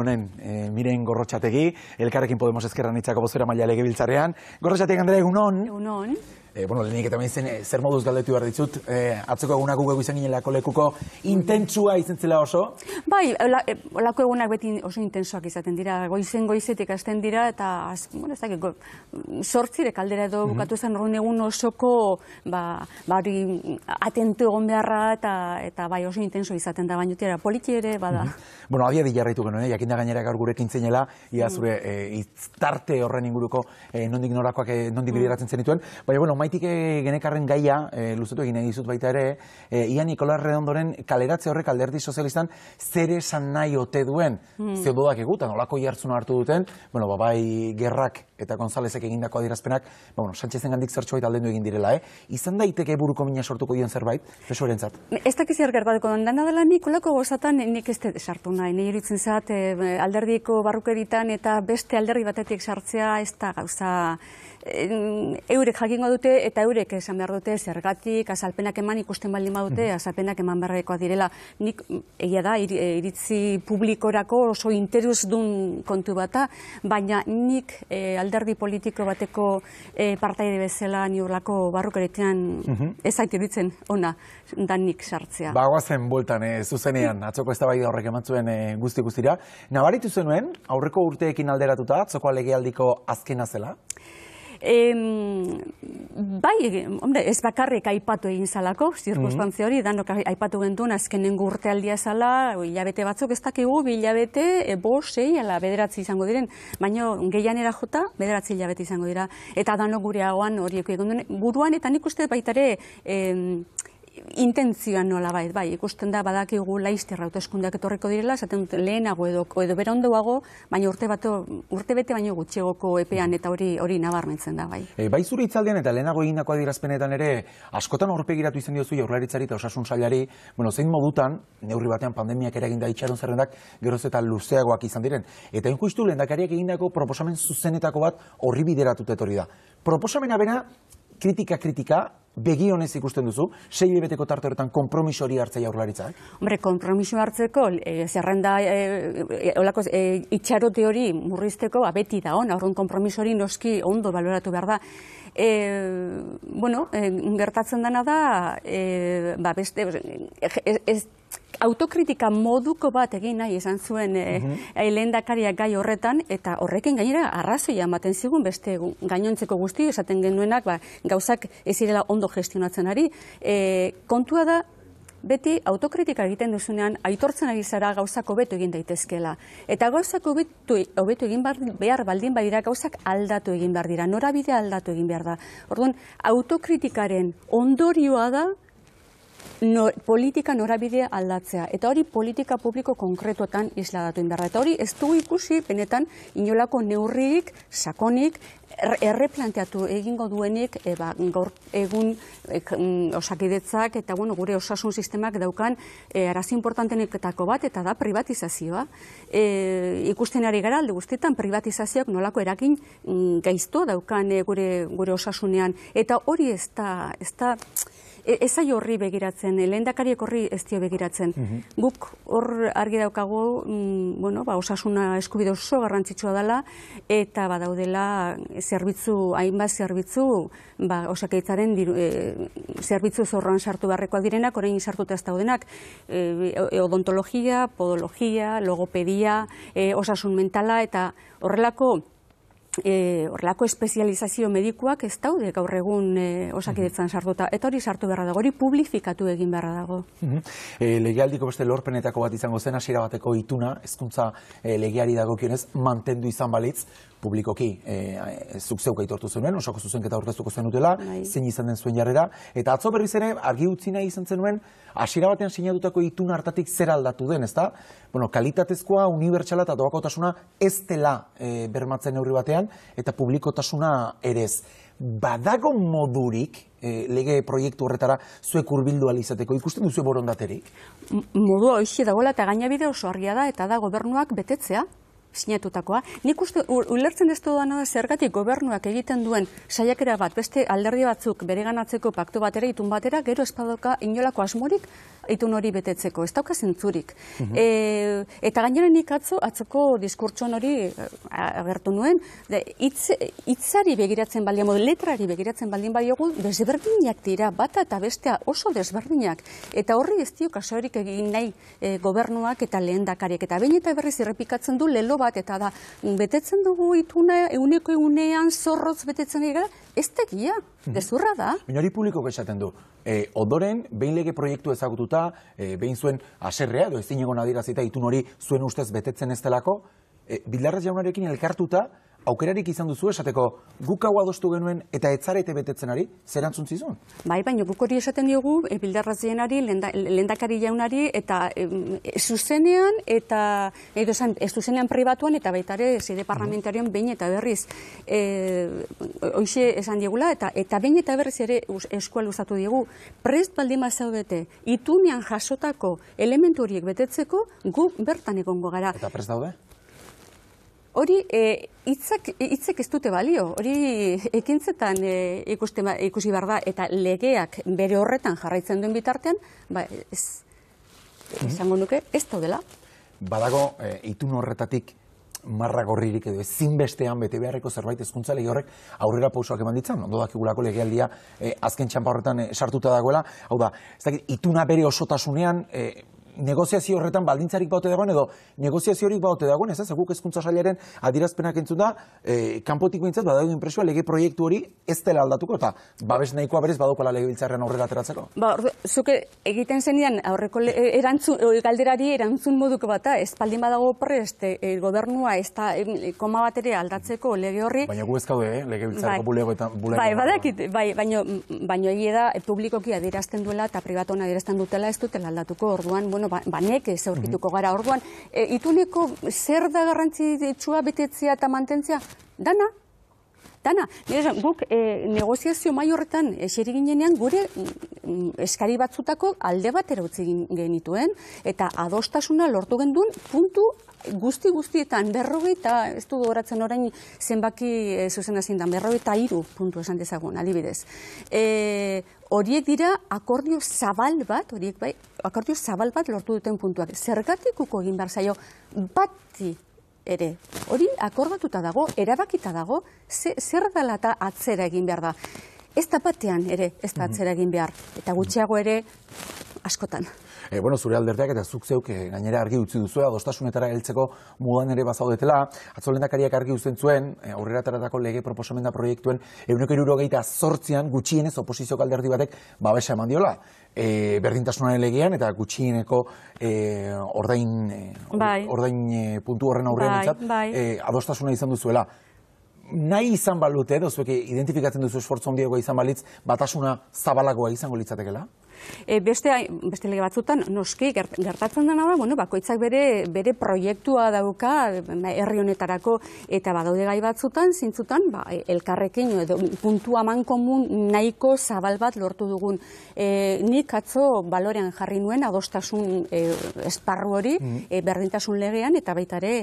Honen, e, miren gorrotxategi, elkarrekin Podemos ezkerran itzako bozera maila lege biltzarean. Gorrotxategi, Andrea, egun hon? Egun E, bueno, lehenik eta eh, zer moduz galdetu behar ditut, e, eh, atzoko egunak gugu izan ginen lako lekuko, intentsua izan zela oso? Bai, la, lako egunak beti oso intentsuak izaten dira, goizen goizetik hasten dira, eta az, bueno, go, sortzire kaldera edo mm bukatu zen horren egun osoko, ba, ba hori atentu egon beharra, eta, eta bai oso intenso izaten da, baino tira politi bada. Mm -hmm. Bueno, abia dilarritu genuen, eh? jakinda gainera gaur gurekin zeinela, ia mhm. zure mm -hmm. horren inguruko, e, nondik norakoak, e, nondik bideratzen zenituen, baina bueno, maitike genekarren gaia, e, eh, luztetu egin egizut baita ere, e, eh, ia Nikola Redondoren kaleratze horrek alderdi sozialistan zer esan nahi ote duen mm. egutan, olako jartzuna hartu duten, bueno, ba, bai gerrak eta Gonzalezek egindako adirazpenak, ba, bueno, santxezen gandik zertxo baita aldendu egin direla, eh? izan daiteke buruko mina sortuko dion zerbait, presu erentzat. Ez dakiz gertatuko. den, dena dela nik gozatan nik ez dut sartu nahi, nire ditzen zat eh, alderdiko barrukeritan eta beste alderdi batetik sartzea ez da gauza eurek jakingo dute eta eurek esan behar dute zergatik, azalpenak eman ikusten baldin badute, mhm. azalpenak eman beharrekoa direla. Nik egia da, e, iritzi publikorako oso interes dun kontu bata, baina nik e, alderdi politiko bateko e, partaide bezala niurlako barruk mhm. ez aitiritzen ona danik sartzea. Ba, zen bultan, eh, zuzenean, mm. atzoko ez da horrek emantzuen e, eh, guzti guztira. Nabaritu zenuen, aurreko urteekin alderatuta, atzoko legealdiko azkena zela? E, bai, hombre, ez bakarrik aipatu egin zalako, zirkustantzia mm-hmm. hori, danok aipatu gendun azkenen gurte aldia zala, hilabete batzuk ez dakigu, hilabete, e, bos, ala, bederatzi izango diren, baina gehian jota, bederatzi hilabete izango dira, eta danok gure hauan hori eko egon duen, eta nik uste baitare, e, intentzioan nola bai, ikusten da badakigu laizterra hauteskundeak etorriko direla, zaten dut lehenago edo, edo berondoago, baina urte, bato, bete baino gutxegoko epean eta hori hori nabarmentzen da bai. E, bai zure itzaldean eta lehenago egindako adirazpenetan ere, askotan orpegiratu izan diozu jaurlaritzari eta osasun sailari, bueno, zein modutan, neurri batean pandemiak eragin da itxaron zerrendak, geroz eta luzeagoak izan diren. Eta inkuistu lehendakariak egindako proposamen zuzenetako bat horri bideratut etorri da. Proposamena bera, kritika kritika begionez ikusten duzu, sei libeteko tarte horretan kompromiso hori hartzea urlaritza? Hombre, kompromiso hartzeko, eh, zerrenda, eh, eh, olako, itxarote hori murrizteko abeti ba, da hon, aurron kompromiso hori noski ondo baloratu behar da. Bueno, gertatzen dena da, ba, beste, ez autokritika moduko bat egin nahi esan zuen eh, mhm. eh, lehen dakariak gai horretan, eta horrekin gainera arrazoia ematen zigun, beste gainontzeko guzti, esaten genuenak ba, gauzak ezirela ondo gestionatzen ari. Eh, kontua da, beti autokritika egiten duzunean, aitortzen ari zara gauzako betu egin daitezkela. Eta gauzako betu egin behar baldin badira, gauzak aldatu egin behar dira, norabidea aldatu egin behar da. Orduan, autokritikaren ondorioa da, nor, politika norabidea aldatzea. Eta hori politika publiko konkretuetan isladatu inberra. Eta hori ez du ikusi, benetan, inolako neurrik, sakonik, erreplanteatu egingo duenik e, ba, gaur egun e, mm, osakidetzak eta bueno, gure osasun sistemak daukan e, arazi importantenetako bat eta da privatizazioa. E, ikusten ari gara alde guztietan privatizazioak nolako erakin mm, gaizto daukan e, gure, gure osasunean. Eta hori ez ez da, ez da E, ez ari horri begiratzen, e, lehen dakariek horri ez dio begiratzen. Mhm. Guk hor argi daukago, mm, bueno, ba, osasuna eskubide oso garrantzitsua dela, eta badaudela zerbitzu, hainbat zerbitzu, ba, osakeitzaren e, zerbitzu zorran sartu barrekoa direnak, orain sartu ez daudenak, odontologia, podologia, logopedia, osasun mentala, eta horrelako, E, horrelako espezializazio medikuak ez daude gaur egun e, osakidetzan mhm. sartuta. Eta hori sartu berra dago, hori publifikatu egin berra dago. Mhm. E, Legialdiko beste lorpenetako bat izango zen, asira bateko ituna, ezkuntza legiari dago kionez, mantendu izan balitz, publikoki zuk zeuka itortu zenuen, osako zuzen eta zenutela zenutela bai. zein izan den zuen jarrera, eta atzo berriz zene, argi utzina izan zenuen, asira batean sinatutako ituna hartatik zer aldatu den, ezta? Bueno, kalitatezkoa, unibertsala eta doakotasuna ez dela bermatzen eurri batean, eta publikotasuna erez. Badago modurik, eh, lege proiektu horretara zuek urbildu alizateko, ikusten duzu borondaterik? Modua hoxe dagoela eta gaina bideo oso argia da, eta da gobernuak betetzea, sinatutakoa. Nik uste, ulertzen ez dudan da, zergatik gobernuak egiten duen saiakera bat, beste alderdi batzuk bere ganatzeko paktu batera, itun batera, gero espadoka inolako asmorik itun hori betetzeko, ez dauka zentzurik. Mhm. E, eta gainera nik atzoko diskurtson hori eh, agertu nuen, itzari begiratzen baldin, letrari begiratzen baldin bai desberdinak dira, bata eta bestea oso desberdinak. Eta horri ez dio kaso egin nahi eh, gobernuak eta lehen Eta bain eta berriz irrepikatzen du lelo bat, eta da, betetzen dugu itune, euneko egunean zorrotz betetzen gara, ez tegia, mhm. gezurra da. Baina hori publiko esaten du, eh, odoren, behin lege proiektu ezagututa, eh, behin zuen aserrea, do ezin egon adirazita itun hori zuen ustez betetzen ez delako, eh, bilarrez jaunarekin elkartuta, aukerarik izan duzu esateko guk hau adostu genuen eta etzarete betetzen ari, zer antzuntzizun? Bai, baina guk hori esaten diogu, e, eh, bildarrazienari, lendakari jaunari, eta e, zuzenean, eta ez zuzenean pribatuan, eta baitare zide parlamentarioan behin eta berriz. E, eh, oixe esan diegula eta eta behin eta berriz ere eskual luzatu diogu, prest baldima bete itunean jasotako elementu horiek betetzeko, guk bertan egongo gara. Eta prest daude? hori e, hitzek ez dute balio, hori ekintzetan e, ba, ikusi behar da, eta legeak bere horretan jarraitzen duen bitartean, ba, ez, izango nuke, ez da dela. Badago, e, itun horretatik, marra gorririk edo zinbestean bete beharreko zerbait ezkuntza lehi horrek aurrera pausoak eman ditzen, ondo daki gulako legealdia e, azken txampa horretan sartuta dagoela, hau da, ez dakit, ituna bere osotasunean negoziazio horretan baldintzarik baute dagoen edo negoziaziorik baute dagoen, ez ez, guk ezkuntza sailaren adirazpenak entzun da, e, kanpotik bintzat badago inpresua lege proiektu hori ez dela aldatuko eta babes nahikoa berez badokola lege biltzarren horrela ateratzeko. Ba, orde, zuke egiten zenian aurreko le, e, erantzun, galderari erantzun moduko bat, ez badago porre, este, e, gobernua ez e, koma bat aldatzeko lege horri. Baina gu ez eh, lege biltzarreko bai, eta bulego. Bai, badakit, bai, baino, baino da publikoki adirazten duela eta pribatona adirazten dutela ez dutela aldatuko, orduan, bueno, ba, banek ez eh, aurkituko gara. Orduan, eh, ituneko zer da garrantzi ditxua betetzea eta mantentzea? Dana, dana. Nire, eh, negoziazio mai horretan eseri gure mm, mm, eskari batzutako alde bat utzi genituen eta adostasuna lortu gendun puntu guzti guztietan berrogei eta ez du horatzen orain zenbaki e, eh, zuzen hasi da eta hiru puntu esan dezagun alibidez. E, eh, horiek dira akordio zabal bat horiek bai, akordio zabal bat lortu duten puntuak. Zergatikuko egin bar zaio bati ere. Hori akordatuta dago, erabakita dago, ze, zer dela eta atzera egin behar da. Ez da batean ere, ez da mhm. atzera egin behar. Eta gutxiago ere, askotan e, bueno, zure alderdeak eta zuk zeuk eh, gainera argi utzi duzu, adostasunetara heltzeko mudan ere bazaudetela, atzolendakariak argi uzten zuen, e, aurrera lege proposamenda proiektuen, euneko iruro gehieta zortzian gutxienez oposizio alderdi batek babesa eman diola. E, berdintasunaren legean eta gutxieneko e, ordain, bai. ordain puntu horren aurrean entzat, bai, bai. adostasuna izan duzuela nahi izan balute edo, zuek identifikatzen duzu esfortzu handiagoa izan balitz, batasuna zabalagoa izango litzatekela? E, beste lege batzutan, noski, gertatzen dena da, bueno, bakoitzak bere proiektua dauka, ba, herri honetarako, eta badaude gai batzutan, zintzutan, ba, e, elkarrekin, puntua man komun, nahiko zabal bat lortu dugun. E, nik atzo balorean jarri nuen, adostasun esparru hori, mm. berdintasun legean, eta baitare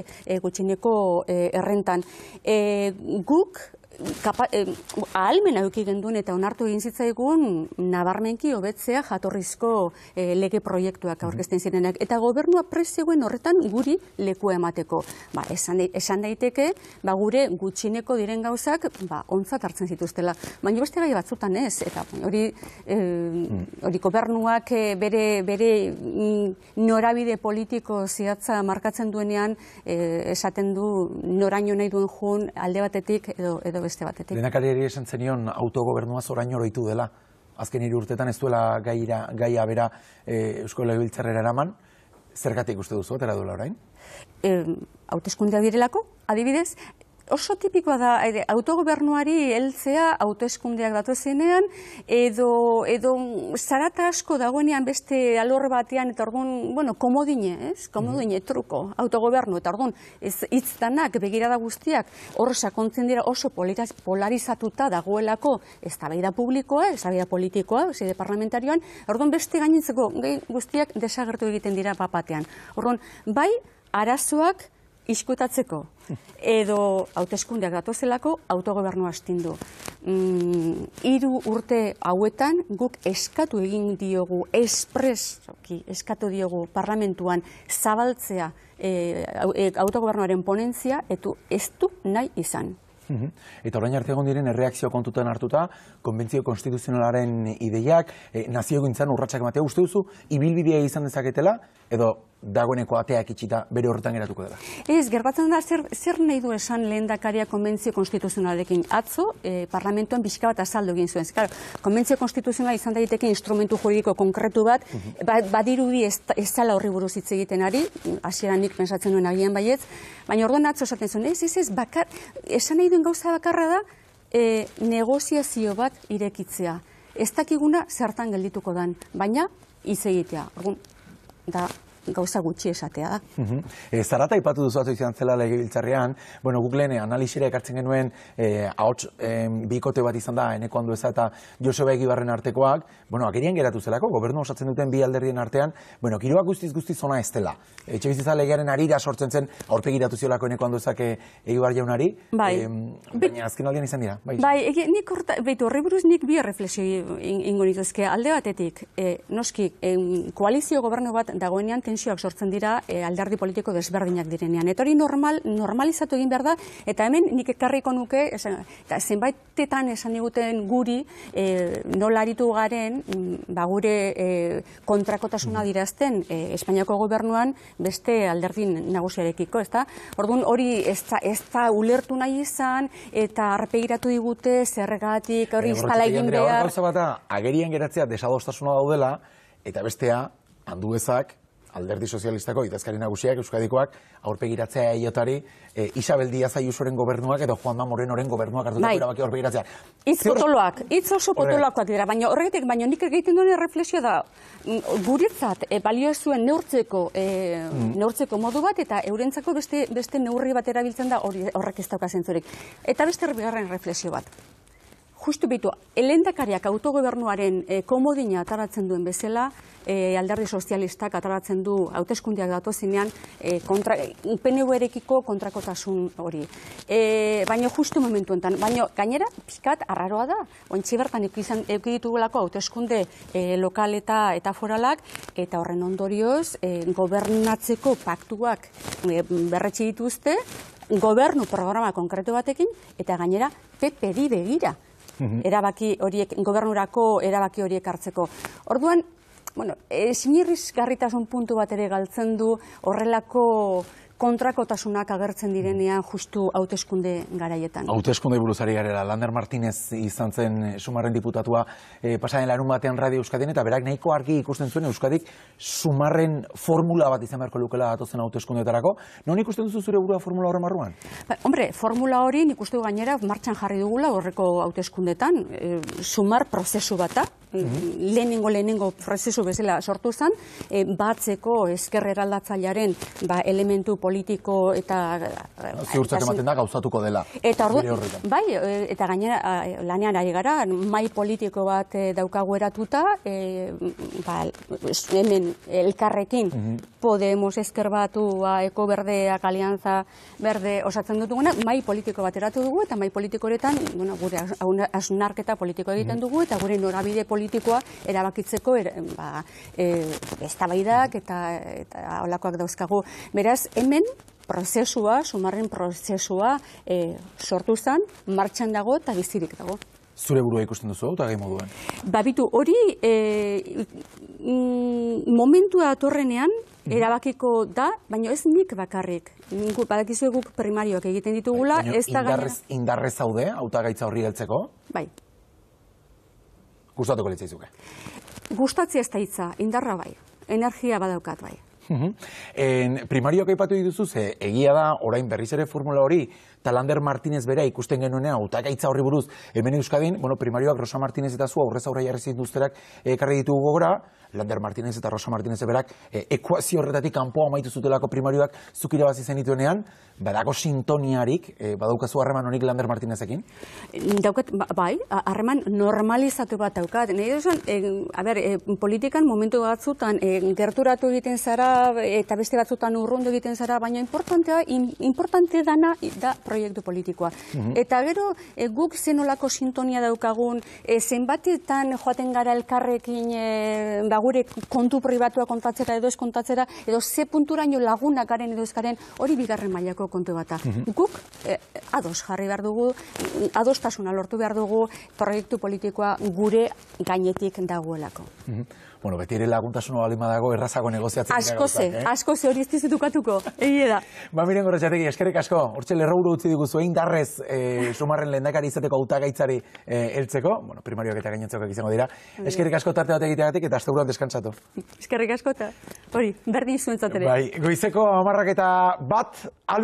gutxineko errentan. Guk, ahalmena duki genduen eta onartu egin zitzaigun nabarmenki hobetzea jatorrizko eh, lege proiektuak aurkezten zirenak. Eta gobernua prezegoen horretan guri leku emateko. Ba, esan, daiteke, ba, gure gutxineko diren gauzak ba, hartzen zituztela. Baina beste gai batzutan ez, eta hori, mm. hori gobernuak eh, bere, bere mm, norabide politiko ziatza markatzen duenean eh, esaten du noraino nahi duen joan alde batetik edo, edo beste batetik. esan zenion autogobernuaz orain oroitu dela. Azken hiru urtetan ez duela gaira, gaia bera e, Eusko Legebiltzarrera eraman. Zergatik uste duzu, atera duela orain? E, Autezkundea direlako, adibidez, oso tipikoa da autogobernuari heltzea hauteskundeak datu zenean, edo, edo zarata asko dagoenean beste alor batean, eta orduan, bueno, komodine, ez? Komodine, mhm. truko, autogobernu, eta orduan, ez itztanak, begirada guztiak, hor sakontzen dira oso politaz, polarizatuta dagoelako eztabaida publikoa, ez politikoa, ez de parlamentarioan, orduan beste gainintzeko guztiak desagertu egiten dira papatean. Orduan, bai, arazoak, iskutatzeko, edo hauteskundeak datozelako autogobernu astindu. Mm, hiru urte hauetan guk eskatu egin diogu, espresoki eskatu diogu parlamentuan zabaltzea e, e, autogobernuaren ponentzia, etu ez du nahi izan. Mhm. Eta orain arte egon diren erreakzio kontuten hartuta, konbentzio konstituzionalaren ideiak, eh, nazio gintzen urratxak ematea uste duzu, ibilbidea izan dezaketela, edo dagoeneko ateak itxita bere horretan geratuko dela. Ez, gertatzen da, zer, zer nahi du esan lehen dakaria konbentzio konstituzionalarekin Atzo, e, parlamentuan bizka bat azaldu egin zuen. Claro, konbentzio konstituzionala izan daiteke instrumentu juridiko konkretu bat, ba, badirudi ez, zala horri buruz hitz egiten ari, hasiera nik pensatzen duen agian baietz, baina orduan atzo esaten zuen, ez, ez, ez, bakar, esan nahi duen gauza bakarra da, e, negoziazio bat irekitzea. Ez dakiguna zertan geldituko dan, baina izegitea. Orgun, da, gauza gutxi esatea da. Mhm. E, zarata ipatu duzu atu izan zela legibiltzarrean, bueno, guglene, analizire ekartzen genuen, e, hauts e, bikote bat izan da, eneko handu ez eta Josebe Egibarren artekoak, bueno, akerien geratu zelako, gobernu osatzen duten bi alderdien artean, bueno, kiroak guztiz guztiz ona ez dela. Etxe bizitza legearen arira sortzen zen, aurpegi datu zelako eneko handu ezak Egibar jaunari, bai. baina azken aldean izan dira. Bai, bai nik horri buruz nik bi reflexio ingo alde batetik, noski, koalizio gobernu bat dagoenean tensioak sortzen dira e, alderdi politiko desberdinak direnean. Eta hori normal, normalizatu egin behar da, eta hemen nik ekarriko nuke, eta zenbaitetan esan eguten guri e, eh, nolaritu garen, mm, ba, gure e, kontrakotasuna mm-hmm. dirazten e, Espainiako gobernuan beste alderdi nagusiarekiko. Orduan hori ez, ez da ulertu nahi izan, eta arpegiratu digute, zerregatik, hori iztala egin behar. Gauza agerien geratzea desadostasuna daudela, eta bestea, handu alderdi sozialistako idazkari nagusiak Euskadikoak aurpegiratzea eiotari e, eh, Isabel Díaz Ayusoren gobernuak edo Juanma Morenoren gobernuak hartu dut bai. aurpegiratzea. Itz potoloak, itz oso potoloakoak dira, baina horregatik, baina nik egiten duen reflexio da, mm, guretzat e, balio zuen neurtzeko, e, neurtzeko modu bat eta eurentzako beste, beste neurri bat erabiltzen da horrek ez daukazen zurek. Eta beste erbigarren reflexio bat justu bitu, elendakariak autogobernuaren eh, komodina ataratzen duen bezala, eh, alderdi sozialistak ataratzen du hauteskundiak datu zinean eh, PNU-erekiko kontrakotasun hori. baina justu momentu enten, baina gainera pikat arraroa da, ointzi bertan izan eukiditugulako hauteskunde lokal eta, eta foralak, eta horren ondorioz, gobernatzeko paktuak e, dituzte, gobernu programa konkretu batekin, eta gainera PPD begira erabaki horiek, gobernurako erabaki horiek hartzeko. Orduan, bueno, esinirriz garritasun puntu bat ere galtzen du horrelako kontrakotasunak agertzen direnean justu hauteskunde garaietan. Hauteskunde buruzari garela, Lander Martinez izan zen sumarren diputatua pasaen eh, pasaren larun batean Radio Euskadien, eta berak nahiko argi ikusten zuen Euskadik sumarren formula bat izan beharko lukela atozen hauteskundetarako. Non ikusten duzu zure burua formula horren barruan? Ba, hombre, formula hori nik uste gainera martxan jarri dugula horreko hauteskundetan, eh, sumar prozesu bata, mhm. lehenengo lehenengo prozesu bezala sortu zen, eh, batzeko eskerreraldatzailearen ba, elementu politiko politiko eta... Eh, Ziurtzak ematen da, gauzatuko dela. Eta ordu, bai, eh, eta gainera, eh, lanean ari gara, mai politiko bat daukagu eratuta, e, ba, hemen elkarrekin mhm. Podemos eskerbatua batu, ba, eko berdeak, alianza berde osatzen dutuguna, mai politiko bat eratu dugu, eta mai politikoretan bueno, gure asunarketa politiko egiten mhm. dugu, eta gure norabide politikoa erabakitzeko, er, ba, e, eta, eta olakoak dauzkagu. Beraz, hemen prozesua, sumarren prozesua e, sortu zen, martxan dago eta bizirik dago. Zure burua ikusten duzu hau, moduen? Babitu, hori e, momentua atorrenean mhm. erabakiko da, baina ez nik bakarrik. Ningu, badakizu eguk primarioak egiten ditugula, bai, ez da indarrez, gara... zaude, hautagaitza horri geltzeko? Bai. Gustatuko litzaizuke? Gustatzi ez da hitza, indarra bai. Energia badaukat bai. Primario kaipatu dituzu ze, egia da, orain berriz ere formula hori, Talander Martínez bera ikusten genuenean, utakaitza horri buruz, hemen Euskadin, primarioak Rosa Martínez eta zua, aurrez aurra jarrezin duzterak karri ditugu gogora, Lander Martinez eta Rosa Martinez eberak e, eh, ekuazio horretatik kanpoa amaitu zutelako primarioak zukira bazi zenituenean, badago sintoniarik, e, badaukazu harreman honik Lander Martinezekin? Dauket, ba, bai, harreman normalizatu bat daukat. Nei duzuan, a ber, e, politikan momentu batzutan e, gerturatu egiten zara eta beste batzutan urrundu egiten zara, baina importantea, in, importante dana da proiektu politikoa. Mhm. Eta gero, e, guk zenolako sintonia daukagun, e, zenbatetan joaten gara elkarrekin e, gure kontu pribatua kontatzera edo eskontatzera, edo ze punturaino lagunak garen edo eskaren hori bigarren mailako kontu bata. Mhm. Guk eh, ados jarri behar dugu, adostasuna lortu behar dugu, proiektu politikoa gure gainetik dagoelako. Mhm. Bueno, beti ere laguntasun hori dago errazago negoziatzen. Asko ze, eh? asko hori ez dizetukatuko, egi da. Ba, miren gorretxategi, eskerrik asko, hortxe utzi diguzu, indarrez darrez, eh, sumarren lehen dakari izateko autagaitzari eltzeko, bueno, primarioak eta gainetzeko egizango dira, bai. eskerrik asko tarte bat egiteagatik, eta azte deskantzatu. Eskerrik asko eta hori, berdin izunetzat ere. Bai, goizeko amarrak eta bat, albi...